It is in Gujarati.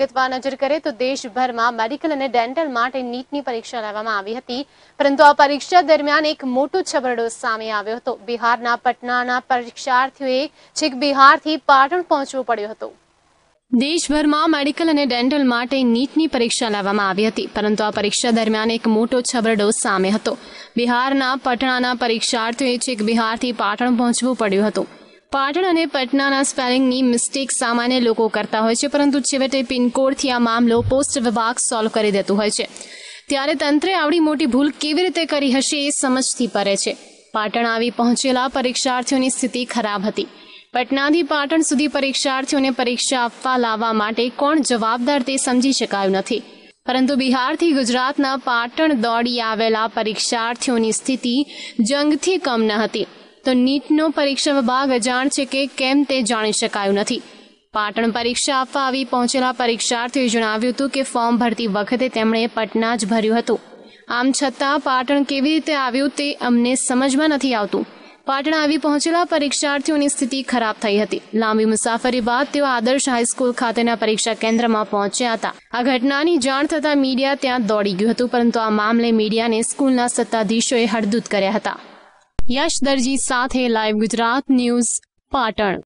વિગતવાર નજર કરે તો દેશભરમાં મેડિકલ અને ડેન્ટલ માટે નીટની પરીક્ષા લેવામાં આવી હતી પરંતુ આ પરીક્ષા દરમિયાન એક મોટો છબરડો સામે આવ્યો હતો બિહારના પટનાના પરીક્ષાર્થીઓએ છેક બિહારથી પાટણ પહોંચવું પડ્યું હતું દેશભરમાં મેડિકલ અને ડેન્ટલ માટે નીટની પરીક્ષા લેવામાં આવી હતી પરંતુ આ પરીક્ષા દરમિયાન એક મોટો છબરડો સામે હતો બિહારના પટણાના પરીક્ષાર્થીઓએ છેક બિહારથી પાટણ પહોંચવું પડ્યું હતું પાટણ અને પટનાના સ્પેલિંગની મિસ્ટેક સામાન્ય લોકો કરતા હોય છે પરંતુ છેવટે પિનકોડથી આ મામલો પોસ્ટ વિભાગ સોલ્વ કરી દેતું હોય છે ત્યારે તંત્રે આવડી મોટી ભૂલ કેવી રીતે કરી હશે એ સમજથી પરે છે પાટણ આવી પહોંચેલા પરીક્ષાર્થીઓની સ્થિતિ ખરાબ હતી પટનાથી પાટણ સુધી પરીક્ષાર્થીઓને પરીક્ષા આપવા લાવવા માટે કોણ જવાબદાર તે સમજી શકાયું નથી પરંતુ બિહારથી ગુજરાતના પાટણ દોડી આવેલા પરીક્ષાર્થીઓની સ્થિતિ જંગથી કમ ન હતી તો નીટનો પરીક્ષા વિભાગ અજાણ છે કે કેમ તે જાણી શકાયું નથી પાટણ પરીક્ષા આપવા આવી પહોંચેલા પરીક્ષાર્થીઓએ જણાવ્યું હતું કે ફોર્મ ભરતી વખતે તેમણે પટના જ ભર્યું હતું આમ છતાં પાટણ કેવી રીતે આવ્યું તે અમને સમજમાં નથી આવતું પાટણ આવી પહોંચેલા પરીક્ષાર્થીઓની સ્થિતિ ખરાબ થઈ હતી લાંબી મુસાફરી બાદ તેઓ આદર્શ હાઈસ્કૂલ ખાતેના પરીક્ષા કેન્દ્રમાં પહોંચ્યા હતા આ ઘટનાની જાણ થતાં મીડિયા ત્યાં દોડી ગયું હતું પરંતુ આ મામલે મીડિયાને સ્કૂલના સત્તાધીશોએ હડદૂત કર્યા હતા યશ દરજી સાથે લાઈવ ગુજરાત ન્યૂઝ પાટણ